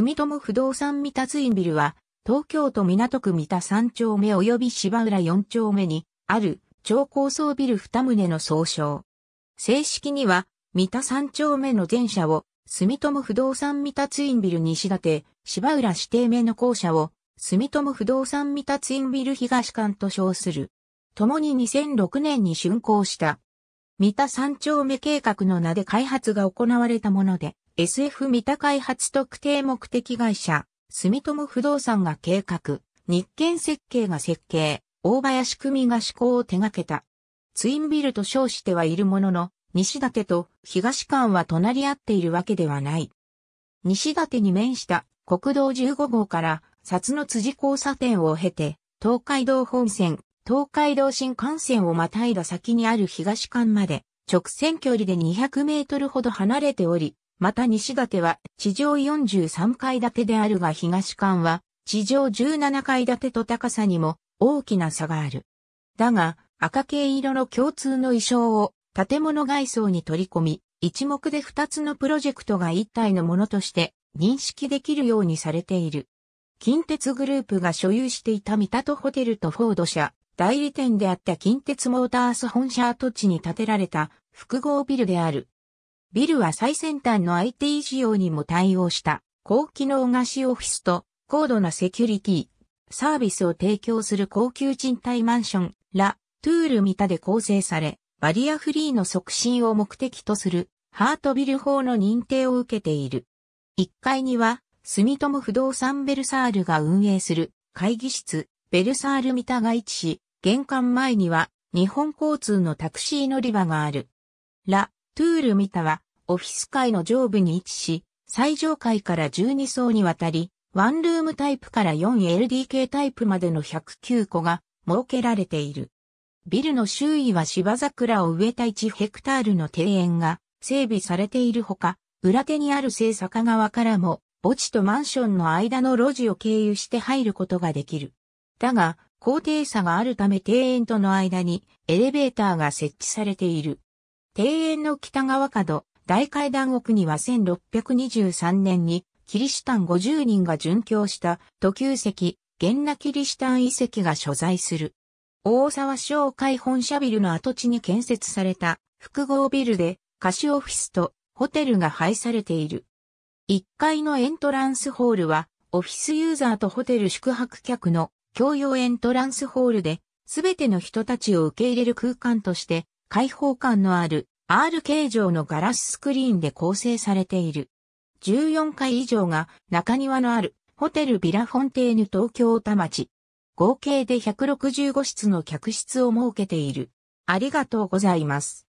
住友不動産三田ツインビルは、東京都港区三田三丁目及び芝浦四丁目に、ある、超高層ビル二棟の総称。正式には、三田三丁目の前社を、住友不動産三田ツインビル西館、芝浦指定目の校舎を、住友不動産三田ツインビル東館と称する。共に2006年に竣工した。三田三丁目計画の名で開発が行われたもので、SF 三田開発特定目的会社、住友不動産が計画、日建設計が設計、大林組が施行を手掛けた。ツインビルと称してはいるものの、西館と東館は隣り合っているわけではない。西館に面した国道15号から札の辻交差点を経て、東海道本線、東海道新幹線をまたいだ先にある東館まで、直線距離で200メートルほど離れており、また西館は地上43階建てであるが東館は地上17階建てと高さにも大きな差がある。だが赤系色の共通の衣装を建物外装に取り込み、一目で二つのプロジェクトが一体のものとして認識できるようにされている。近鉄グループが所有していた三田とホテルとフォード社、代理店であった近鉄モータース本社跡地に建てられた複合ビルであるビルは最先端の IT 仕様にも対応した高機能貸しオフィスと高度なセキュリティ、サービスを提供する高級賃貸マンション、ラ・トゥール・ミタで構成され、バリアフリーの促進を目的とするハートビル法の認定を受けている。1階には、住友不動産ベルサールが運営する会議室、ベルサールミタが位置し、玄関前には日本交通のタクシー乗り場がある。ラ・トゥール・ミタは、オフィス階の上部に位置し、最上階から12層にわたり、ワンルームタイプから 4LDK タイプまでの109個が設けられている。ビルの周囲は芝桜を植えた1ヘクタールの庭園が整備されているほか、裏手にある聖坂川からも、墓地とマンションの間の路地を経由して入ることができる。だが、高低差があるため庭園との間にエレベーターが設置されている。庭園の北側角、大階段奥には1623年に、キリシタン50人が殉教した、土丘石、ン那キリシタン遺跡が所在する。大沢商会本社ビルの跡地に建設された複合ビルで貸しオフィスとホテルが配されている。1階のエントランスホールはオフィスユーザーとホテル宿泊客の共用エントランスホールで全ての人たちを受け入れる空間として開放感のある R 形状のガラススクリーンで構成されている。14階以上が中庭のあるホテルビラフォンテーヌ東京田町。合計で165室の客室を設けている。ありがとうございます。